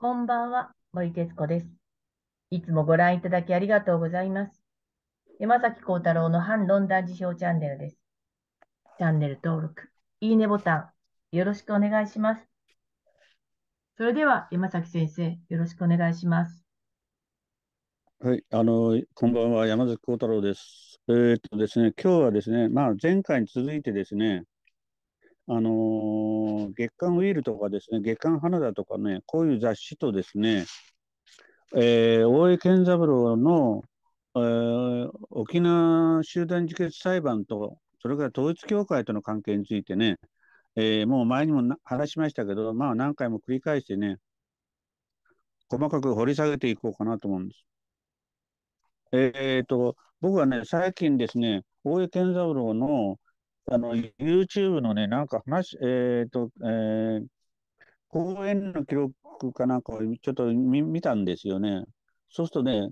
こんばんは、森徹子です。いつもご覧いただきありがとうございます。山崎幸太郎の反論断辞表チャンネルです。チャンネル登録、いいねボタン、よろしくお願いします。それでは、山崎先生、よろしくお願いします。はい、あの、こんばんは、山崎幸太郎です。えー、っとですね、今日はですね、まあ、前回に続いてですね、あの月刊ウィールとかですね、月刊花田とかね、こういう雑誌とですね、えー、大江健三郎の、えー、沖縄集団自決裁判と、それから統一教会との関係についてね、えー、もう前にも話しましたけど、まあ何回も繰り返してね、細かく掘り下げていこうかなと思うんです。えー、っと、僕はね、最近ですね、大江健三郎の、あの、YouTube のね、なんか話、えっ、ー、と、えー、講演の記録かなんかをちょっと見たんですよね。そうするとね、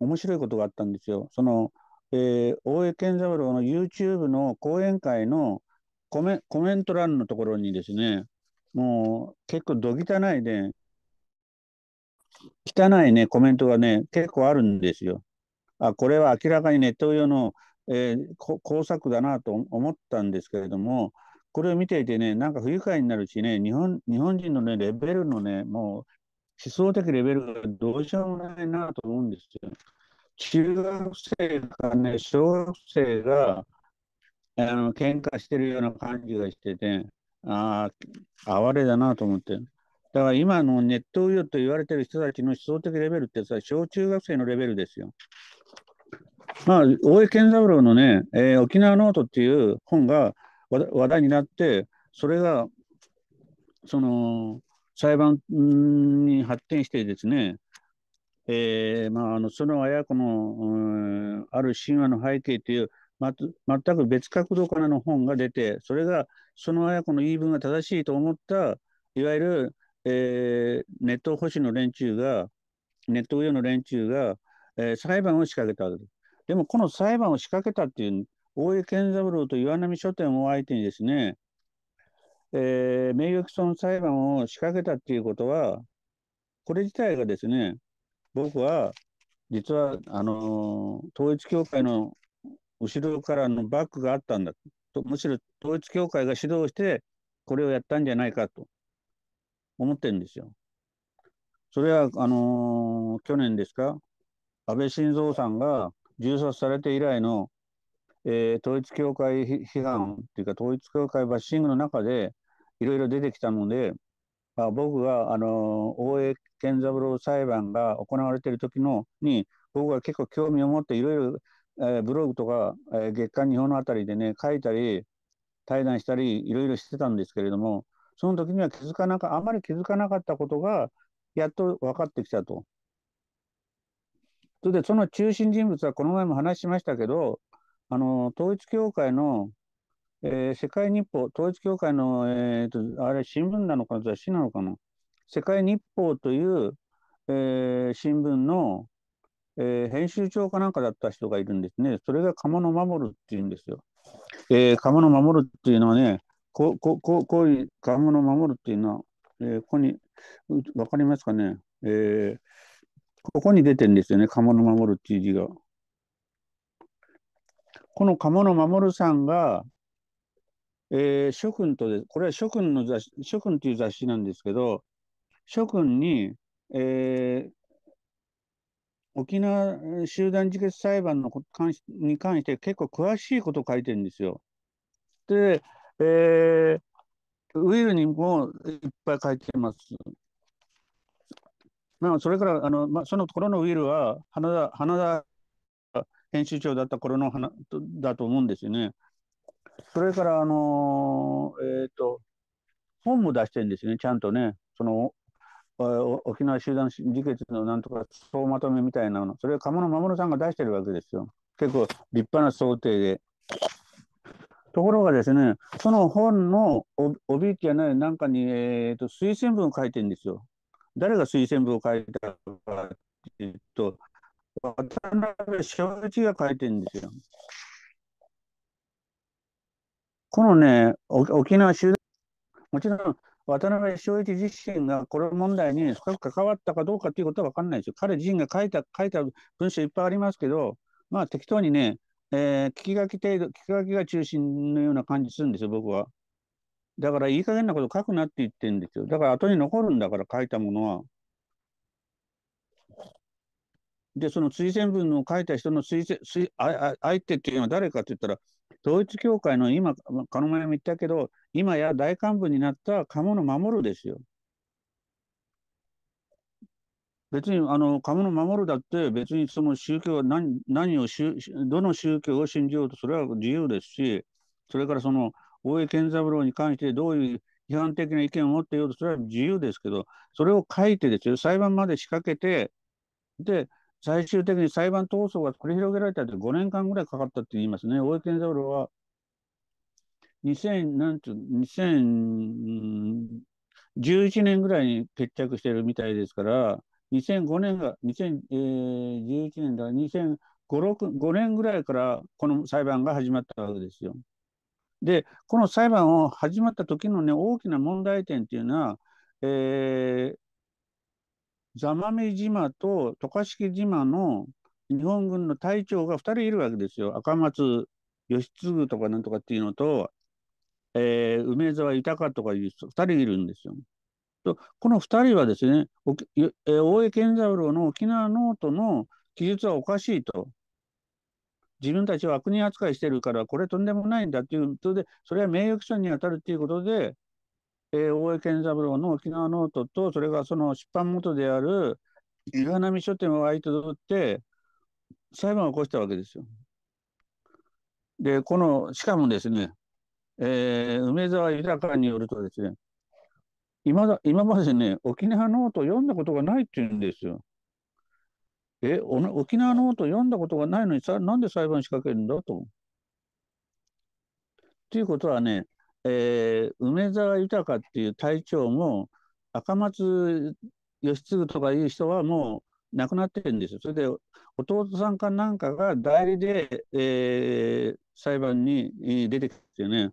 面白いことがあったんですよ。その、えー、大江健三郎の YouTube の講演会のコメコメント欄のところにですね、もう結構どぎたないで、汚いね、コメントがね、結構あるんですよ。あ、これは明らかにネット用のえー、工作だなと思ったんですけれども、これを見ていてね、なんか不愉快になるしね、日本日本人の、ね、レベルのね、もう思想的レベルがどうしようもないなと思うんですよ。中学生かね、小学生が、あの喧嘩してるような感じがしてて、ああ、哀れだなと思って。だから今のネットウヨと言われてる人たちの思想的レベルってさ、小中学生のレベルですよ。まあ、大江健三郎のね、えー、沖縄ノートっていう本が話題になって、それが、その、裁判に発展してですね、えーまあ、あのその綾子の、ある神話の背景という、ま、全く別角度からの本が出て、それがその綾子の言い分が正しいと思った、いわゆる、えー、ネット保守の連中が、ネット上の連中が、えー、裁判を仕掛けたわけです。でもこの裁判を仕掛けたっていう大江健三郎と岩波書店を相手にですね、えー、名誉毀損裁判を仕掛けたっていうことは、これ自体がですね、僕は実はあのー、統一教会の後ろからのバックがあったんだと、むしろ統一教会が指導して、これをやったんじゃないかと思ってるんですよ。それは、あのー、去年ですか、安倍晋三さんが銃殺されて以来の、えー、統一教会批判というか、統一教会バッシングの中で、いろいろ出てきたので、あ、僕が、あの大江健三郎裁判が行われている時のに、僕が結構興味を持っていろいろ、えブログとか、えー、月刊日本のあたりでね、書いたり、対談したり、いろいろしてたんですけれども、その時には気づかなか、あまり気づかなかったことが、やっと分かってきたと。それでその中心人物はこの前も話しましたけど、あの統一教会の、えー、世界日報、統一教会の、えーと、あれ、新聞なのか、雑誌なのかな、世界日報という、えー、新聞の、えー、編集長かなんかだった人がいるんですね、それが鴨の守るっていうんですよ。えー、鴨の守っていうのはね、ここここういう鴨の守るっていうのは、えー、ここに分かりますかね。えーここに出てんですよね、鴨の守るっていう字が。この鴨の守さんが、えー、諸君とで、これは諸君の雑誌、諸君という雑誌なんですけど、諸君に、えー、沖縄集団自決裁判の関しに関して結構詳しいことを書いてるんですよ。で、えー、ウィルにもいっぱい書いてます。まあ、それからあの、まあ、その頃のウィルは花田花田編集長だった頃の花だと思うんですよね。それから、あのー、えっ、ー、と、本も出してるんですね、ちゃんとね。その、沖縄集団自決のなんとか総まとめみたいなの。それは鴨野守さんが出してるわけですよ。結構立派な想定で。ところがですね、その本の帯っていうのは、なんかに、えーと推薦文を書いてるんですよ。誰が推薦文を書いたかっいうと、渡辺昭一が書いてるんですよ。このね、沖縄集団、もちろん渡辺昭一自身がこの問題に深く関わったかどうかということは分かんないですよ。彼自身が書いた書いた文章いっぱいありますけど、まあ適当にね、えー、聞き書き程度、聞き書きが中心のような感じするんですよ、僕は。だからいい加減なこと書くなって言ってるんですよ。だから後に残るんだから書いたものは。で、その推薦文を書いた人の推薦推あ相手っていうのは誰かって言ったら、統一教会の今、この前も言ったけど、今や大幹部になった鴨の守るですよ。別にあの鴨の守るだって別にその宗教は何何をどの宗教を信じようとそれは自由ですしそれからその大江健三郎に関してどういう批判的な意見を持っていようと、それは自由ですけど、それを書いてですよ、裁判まで仕掛けて、で、最終的に裁判闘争が繰り広げられたって5年間ぐらいかかったって言いますね。大江健三郎は2000なんて2011年ぐらいに決着してるみたいですから、2005年が、2011年だ2005、6 5年ぐらいからこの裁判が始まったわけですよ。で、この裁判を始まった時のね、大きな問題点っていうのは、えー、座間味島と渡嘉敷島の日本軍の隊長が2人いるわけですよ。赤松義次とかなんとかっていうのと、えー、梅沢豊とかいう2人いるんですよ。とこの2人はですね、おえー、大江健三郎の沖縄ノートの記述はおかしいと。自分たちは悪人扱いしてるから、これとんでもないんだっていうことで、それは名誉毀損に当たるっていうことで、えー、大江健三郎の沖縄ノートと、それがその出版元である岩波書店を相手取って、裁判を起こしたわけですよ。で、この、しかもですね、えー、梅沢豊によるとですね、今だ今までね、沖縄ノートを読んだことがないっていうんですよ。え、沖縄の音と読んだことがないのにさ、なんで裁判仕掛けるんだと。ということはね、えー、梅沢豊っていう隊長も、赤松義次とかいう人はもう亡くなってるんですよ。それで、弟さんかなんかが代理で、えー、裁判に出てきてよね。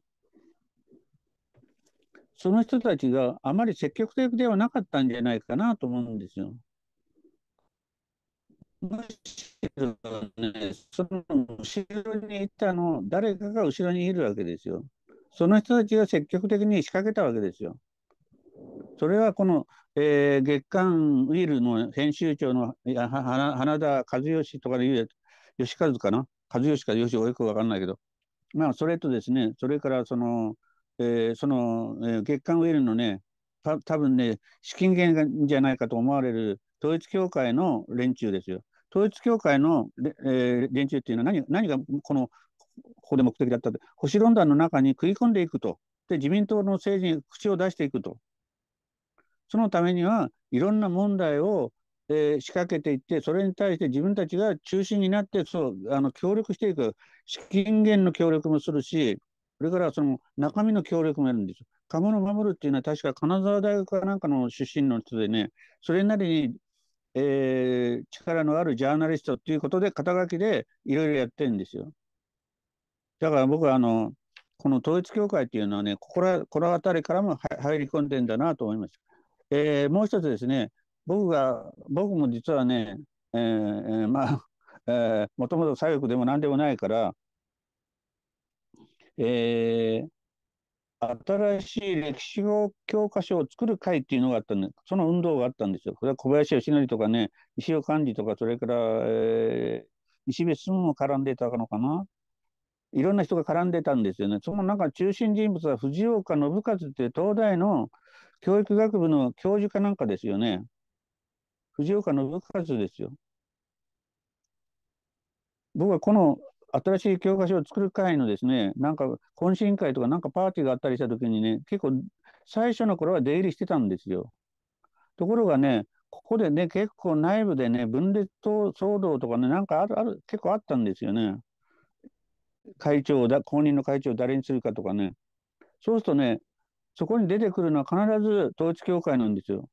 その人たちがあまり積極的ではなかったんじゃないかなと思うんですよ。むしろね、その後ろにいたの、誰かが後ろにいるわけですよ。その人たちが積極的に仕掛けたわけですよ。それはこの、えー、月刊ウィルの編集長の花田和義とかで言う吉和かな和義か吉よく分かんないけど、まあ、それとですね、それからその、えー、その、えー、月刊ウィルのね、た多分ね、資金源じゃないかと思われる統一教会の連中ですよ。統一教会の、えー、連中っていうのは何何がこのここで目的だったって保守論壇の中に食い込んでいくとで自民党の政治に口を出していくとそのためにはいろんな問題を、えー、仕掛けていってそれに対して自分たちが中心になってそうあの協力していく資金源の協力もするしそれからその中身の協力もやるんです。鴨の守るっていうのは確か金沢大学かなんかの出身の人でねそれなりにえー、力のあるジャーナリストっていうことで、肩書きでいろいろやってるんですよ。だから僕はあの、この統一教会っていうのはね、この辺りからも入り込んでんだなと思いました。えー、もう一つですね、僕が、僕も実はね、えー、まあ、えー、もともと左翼でも何でもないから、えー、新しい歴史の教科書を作る会っていうのがあったんで、その運動があったんですよ。これは小林義則とかね、石尾幹事とか、それから、えー、石部進も絡んでたのかな。いろんな人が絡んでたんですよね。その中、中心人物は藤岡信和って東大の教育学部の教授かなんかですよね。藤岡信和ですよ。僕はこの新しい教科書を作る会のですね、なんか懇親会とかなんかパーティーがあったりした時にね、結構最初の頃は出入りしてたんですよ。ところがね、ここでね、結構内部でね、分裂騒動とかね、なんかある、ある結構あったんですよね。会長だ、公認の会長を誰にするかとかね。そうするとね、そこに出てくるのは必ず統一教会なんですよ。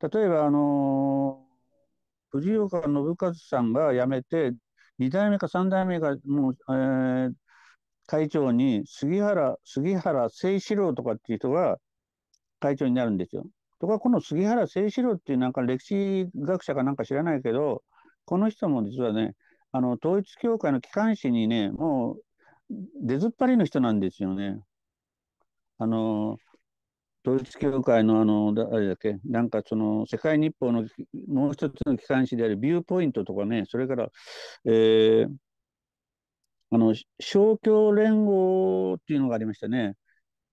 例えば、あのー、藤岡信和さんが辞めて、2代目か3代目がもう、えー、会長に杉原、杉原誠志郎とかっていう人が会長になるんですよ。とか、この杉原誠志郎っていうなんか歴史学者かなんか知らないけど、この人も実はね、あの統一教会の機関誌にね、もう出ずっぱりの人なんですよね。あの統一教会のあの、あれだっけ、なんかその世界日報のもう一つの機関紙であるビューポイントとかね、それから、えー、あの、勝共連合っていうのがありましたね。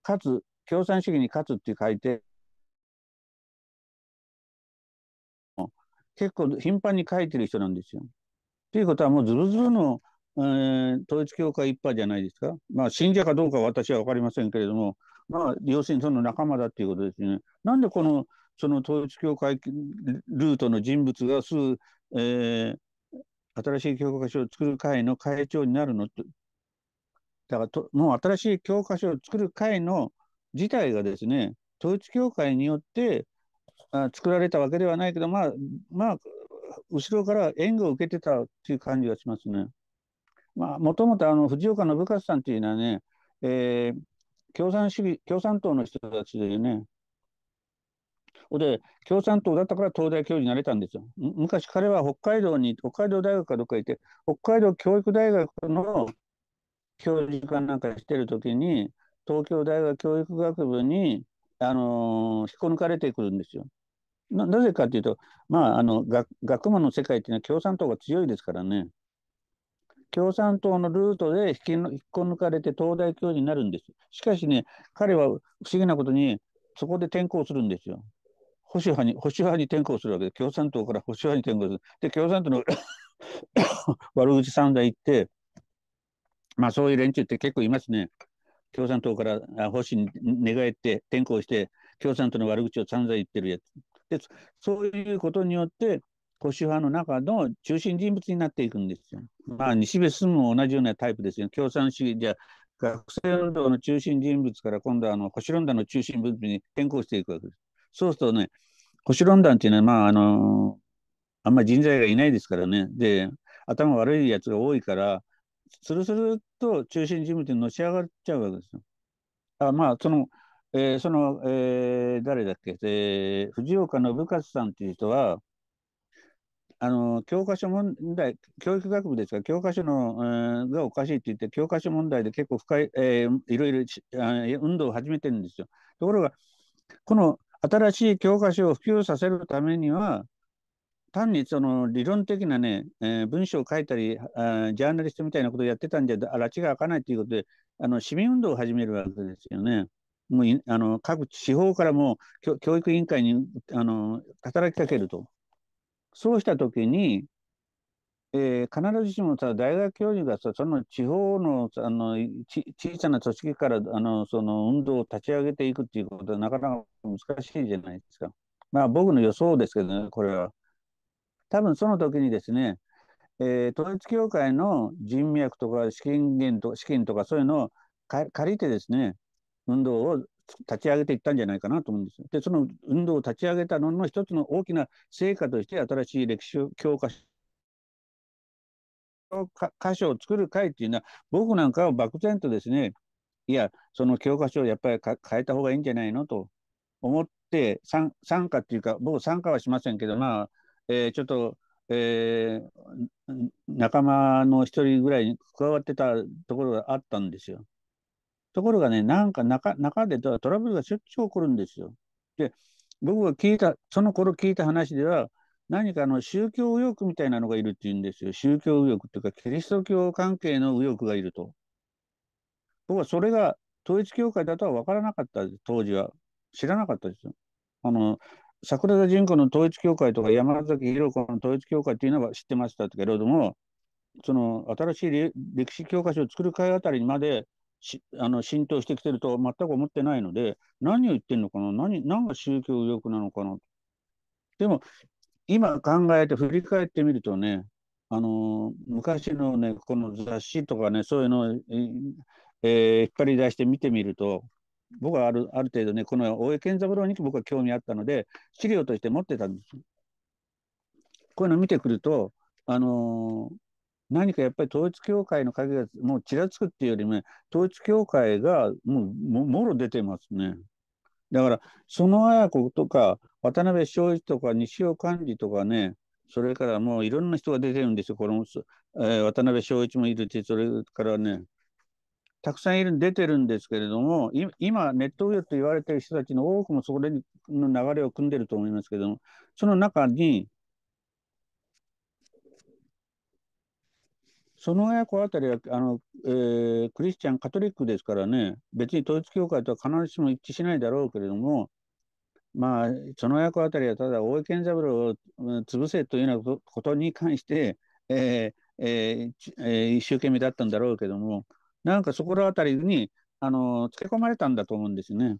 勝つ、共産主義に勝つって書いて、結構頻繁に書いてる人なんですよ。ということはもうずるずるの、えー、統一教会一派じゃないですか。まあ信者かどうかは私は分かりませんけれども、まあ、要するにその仲間だっていうことですね。なんでこの、その統一教会ルートの人物がすぐ、えー、新しい教科書を作る会の会長になるのと、だからと、もう新しい教科書を作る会の自体がですね、統一教会によってあ作られたわけではないけど、まあ、まあ、後ろから援護を受けてたっていう感じがしますね。まあ、もともとあの藤岡信勝さんっていうのはね、えー、共産主義、共産党の人たちでね、で、共産党だったから東大教授になれたんですよ。昔彼は北海道に、北海道大学かどっかいて、北海道教育大学の教授かなんかしてる時に、東京大学教育学部に、あのー、引っこ抜かれてくるんですよ。なぜかというと、まあ、あの学問の世界っていうのは共産党が強いですからね。共産党のルートで引きの引っこ抜かれて東大教授になるんです。しかしね、彼は不思議なことに、そこで転校するんですよ。保守派に、保守派に転校するわけで、共産党から保守派に転校する。で、共産党の 悪口三代行って、まあそういう連中って結構いますね。共産党から保守に寝返って転校して、共産党の悪口を散々言ってるやつ。で、そういうことによって、保守派の中の中心人物になっていくんですよ。まあ、西部進も同じようなタイプですよ。共産主義じゃ学生運動の中心人物から今度はあの保守論壇の中心部物に転向していくわけです。そうするとね、保守論壇っていうのは、まあ、あのあんまり人材がいないですからね。で、頭悪いやつが多いから、するすると中心人物にのし上がっちゃうわけですよ。あまあ、その、えー、その、えー、誰だっけ、えー、藤岡信勝さんっていう人は、あの教科書問題、教育学部ですが、教科書の、えがおかしいって言って、教科書問題で結構深い、えー、いろいろ運動を始めてるんですよ。ところが、この新しい教科書を普及させるためには、単にその理論的なね、えー、文章を書いたりあ、ジャーナリストみたいなことをやってたんじゃ、あらちが開かないということで、あの市民運動を始めるわけですよね。もうあの各地方からも教育委員会にあの働きかけると。そうした時に、えー、必ずしもさ大学教授がさその地方のあの小さな組織からあのその運動を立ち上げていくっていうことはなかなか難しいじゃないですか。まあ僕の予想ですけどねこれは。多分その時にですね、えー、統一教会の人脈とか資金源と資金とかそういうのを借りてですね運動を立ち上げていったんじゃないかなと思うんですで、その運動を立ち上げたのの一つの大きな成果として、新しい歴史教科書箇所を作る会っていうのは、僕なんかは漠然とですね、いや、その教科書をやっぱり変えた方がいいんじゃないのと思って、参加っていうか、僕、参加はしませんけど、まあ、えー、ちょっと、えー、仲間の一人ぐらいに加わってたところがあったんですよ。ところがね、なんか中中でトラブルがしょっちゅう起こるんですよ。で、僕が聞いた、その頃聞いた話では、何かの宗教右翼みたいなのがいるって言うんですよ。宗教右翼っていうか、キリスト教関係の右翼がいると。僕はそれが統一教会だとは分からなかったです、当時は。知らなかったですよ。あの、桜田淳子の統一教会とか山崎宏子の統一教会っていうのは知ってましたけれども、その新しい歴史教科書を作る会あたりまであの浸透してきてるとは全く思ってないので、何を言ってるのかな何、何が宗教右翼なのかな。でも、今考えて振り返ってみるとね、あの昔のね、この雑誌とかね、そういうのを、えー、引っ張り出して見てみると、僕はあるある程度ね、この大江健三郎に僕は興味あったので、資料として持ってたんです。こういうの見てくると、あのー、何かやっぱり統一教会の影がもうちらつくっていうよりも、統一教会がもうもろ出てますね。だから、その綾子とか、渡辺昭一とか、西尾寛治とかね、それからもういろんな人が出てるんですよ、この、えー、渡辺昭一もいるし、それからね、たくさんいる出てるんですけれども、今、ネットウヨと言われてる人たちの多くもそれの流れを組んでると思いますけども、その中に、その親子あたりは、あの、えー、クリスチャン、カトリックですからね、別に統一教会とは必ずしも一致しないだろうけれども、まあ、その親子あたりはただ、大江健三郎を潰せというようなことに関して、えーえーえー、一生懸命だったんだろうけども、なんかそこらあたりに、あの、つけ込まれたんだと思うんですね。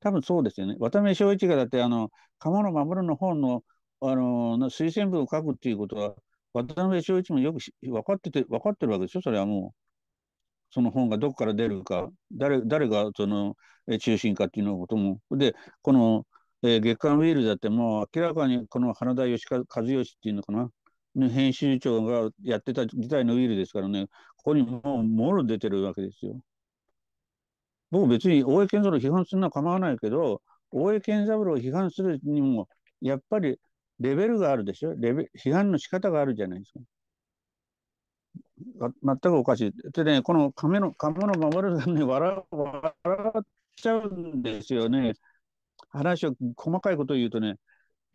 多分そうですよね。渡辺正一がだって、あの、鴨の守るの本の、あの、推薦文を書くっていうことは、渡辺昭一もよく分かってて、分かってるわけでしょそれはもう。その本がどこから出るか、誰、誰がその、え中心かっていうのことも。で、この、えー、月刊ウィールだってもう明らかにこの花田義和義っていうのかな。ね、編集長がやってた時代のウィールですからね、ここにもうもろ出てるわけですよ。僕別に大江健三郎批判するのは構わないけど、大江健三郎を批判するにも、やっぱりレベルがあるでしょレベ批判の仕方があるじゃないですか。全くおかしい。でね、この亀の亀の守るさんに笑笑っちゃうんですよね。話を細かいことを言うとね、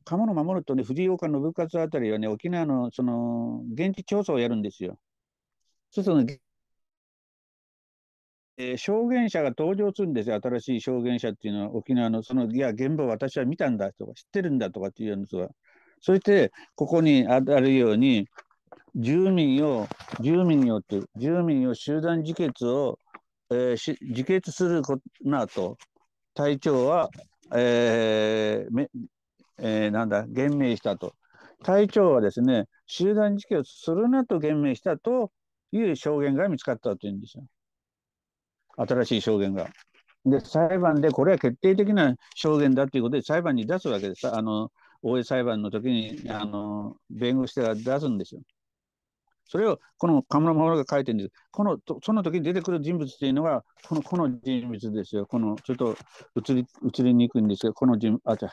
鴨の守るとね、藤井岡信勝あたりはね、沖縄のその現地調査をやるんですよ。そうするとね、えー、証言者が登場するんですよ、新しい証言者っていうのは、沖縄のその、いや、現場を私は見たんだとか、知ってるんだとかっていうやつは。が。そしてここにあるように住民を住民によって住民を集団自決を、えー、自決するなと隊長は、えーえー、なんだ言明したと隊長はですね集団自決するなと言明したという証言が見つかったというんですよ新しい証言が。で裁判でこれは決定的な証言だということで裁判に出すわけですあの大江裁判の時に、あの、弁護士が出すんですよ。それを、この河村守が書いてるんです。この、その時に出てくる人物っていうのが、この、この人物ですよ。この、ちょっと映り、りにくいんですよ。この人、あ、じゃ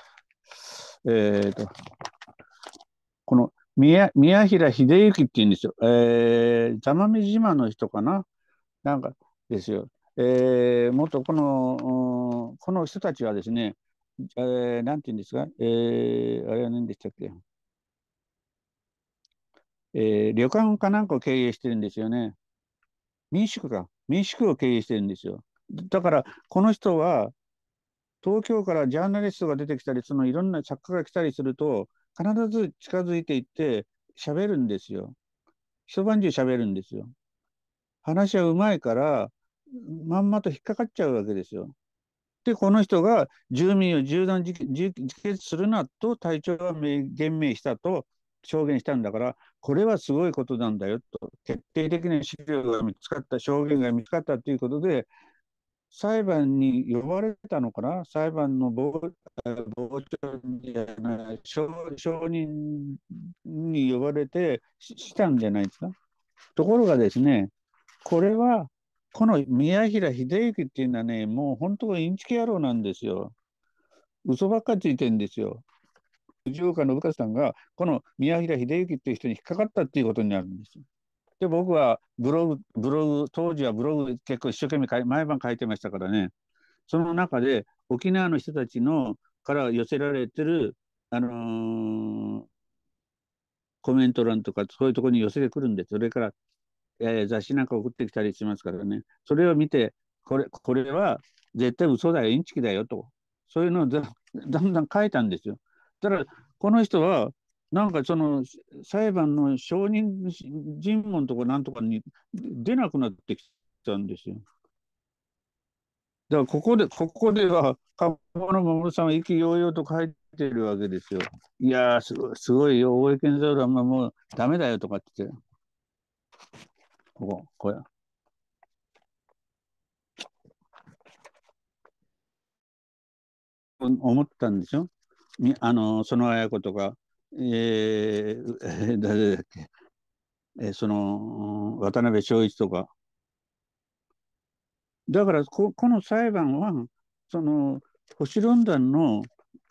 えっ、と、この宮、宮平秀行っていうんですよ。えー、座間味島の人かななんかですよ。えー、もっとこの、この人たちはですね、えー、なんて言うんですか、えー、あれは何でしたっけ、えー、旅館かなんかを経営してるんですよね。民宿か。民宿を経営してるんですよ。だから、この人は、東京からジャーナリストが出てきたり、そのいろんな作家が来たりすると、必ず近づいていって、喋るんですよ。一晩中喋るんですよ。話はうまいから、まんまと引っかかっちゃうわけですよ。で、この人が住民を銃弾自決するなと隊長が言明したと証言したんだから、これはすごいことなんだよと、決定的な資料が見つかった、証言が見つかったということで、裁判に呼ばれたのかな、裁判の傍聴じゃない証、証人に呼ばれてしたんじゃないですか。ところがですね、これはこの宮平秀行っていうのはね、もう本当はインチキ野郎なんですよ。嘘ばっかついてんですよ。藤岡信勝さんが、この宮平秀行っていう人に引っかかったっていうことになるんですで、僕はブログ、ブログ、当時はブログ結構一生懸命毎晩書いてましたからね、その中で沖縄の人たちのから寄せられてる、あのー、コメント欄とかそういうところに寄せてくるんです。それからえー、雑誌なんか送ってきたりしますからね、それを見て、これこれは絶対嘘だよ、インチキだよと、そういうのを だんだん書いたんですよ。ただこの人はなんかその裁判の証人尋問とかなんとかに出なくなってきたんですよ。だからここで、ここでは、鴨の守さんは意気揚々と書いてるわけですよ。いやーすごい、すごいよ、大江健三郎はもうダメだよとかって。ここ、こや。思ったんでしょあの、その綾子とか、ええー、誰だっけ、えー、その、渡辺昭一とか。だからこ、この裁判は、その、星論壇の、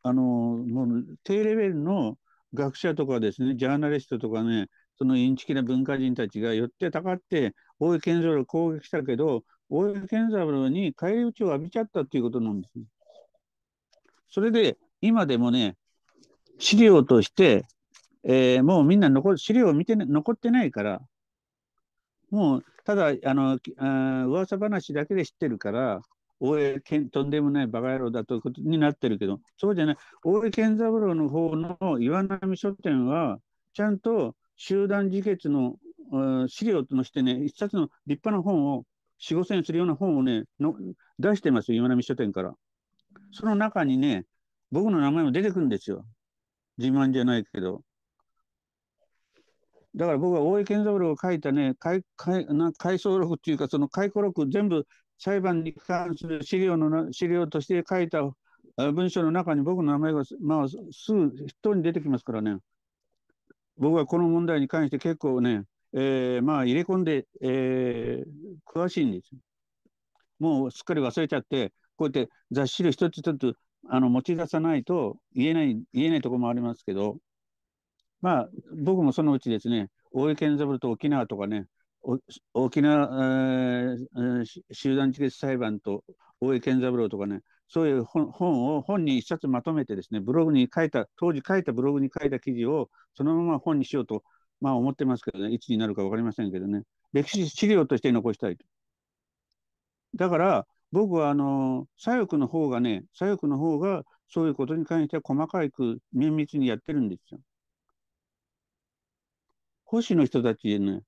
あの、もう低レベルの学者とかですね、ジャーナリストとかね、そのインチキな文化人たちが寄ってたかって、大江健三郎を攻撃したけど、大江健三郎に返り討ちを浴びちゃったということなんですね。それで、今でもね、資料として、えー、もうみんな残資料を見て、ね、残ってないから、もうただあのあ噂話だけで知ってるから、大江健とんでもないバカ野郎だということになってるけど、そうじゃない、大江健三郎の方の岩波書店は、ちゃんと集団自決の、資料としてね、一冊の立派な本を、四五千するような本をね、の出してますよ、今波書店から。その中にね、僕の名前も出てくるんですよ。自慢じゃないけど。だから僕は大江健三郎が書いたね、回想録っていうか、その回顧録、全部裁判に関する資料のな、資料として書いた文章の中に僕の名前が、まあ、すぐ人に出てきますからね。僕はこの問題に関して結構ね、えー、まあ入れ込んで、えー、詳しいんです。もうすっかり忘れちゃって、こうやってざっしり一つ一つあの持ち出さないと言えない、言えないとこもありますけど、まあ僕もそのうちですね、大江健三郎と沖縄とかね、沖縄、えー、集団自決裁判と大江健三郎とかね、そういう本を本に一冊まとめてですね、ブログに書いた、当時書いたブログに書いた記事をそのまま本にしようと、まあ思ってますけどね、いつになるか分かりませんけどね、歴史資料として残したいと。だから、僕はあの左翼の方がね、左翼の方がそういうことに関しては細かく綿密にやってるんですよ。保守の人たちね、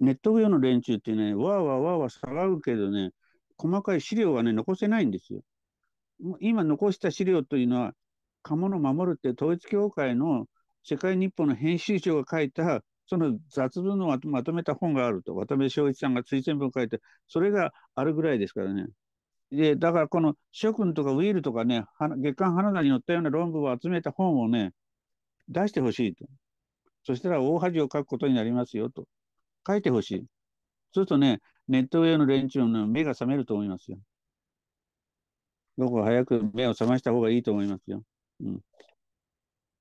ネット上の連中ってね、わーわーわーわー騒ぐけどね、細かい資料はね、残せないんですよ。今残した資料というのは、鴨の守るって統一教会の世界日報の編集長が書いた、その雑文をまとめた本があると、渡辺昭一さんが推薦文を書いて、それがあるぐらいですからね。で、だからこの諸君とかウィールとかね、月刊花田に載ったような論文を集めた本をね、出してほしいと。そしたら大恥をかくことになりますよと。書いてほしい。そうするとね、ネット上の連中の目が覚めると思いますよ。僕は早く目を覚ました方がいいと思いますよ。うん。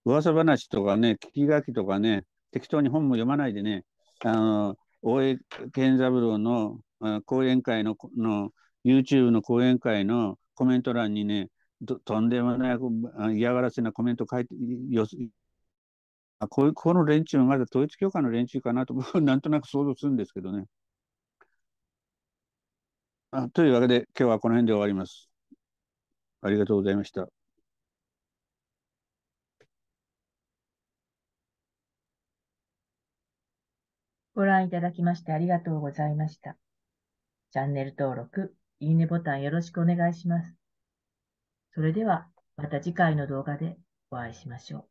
噂話とかね、聞き書きとかね、適当に本も読まないでね、あの、大江健三郎の講演会のの YouTube の講演会のコメント欄にね、とんでもない嫌がらせなコメント書いてあこういうこの連中はまだ統一教会の連中かなと、なんとなく想像するんですけどね。あというわけで、今日はこの辺で終わります。ありがとうございました。ご覧いただきましてありがとうございました。チャンネル登録、いいねボタンよろしくお願いします。それではまた次回の動画でお会いしましょう。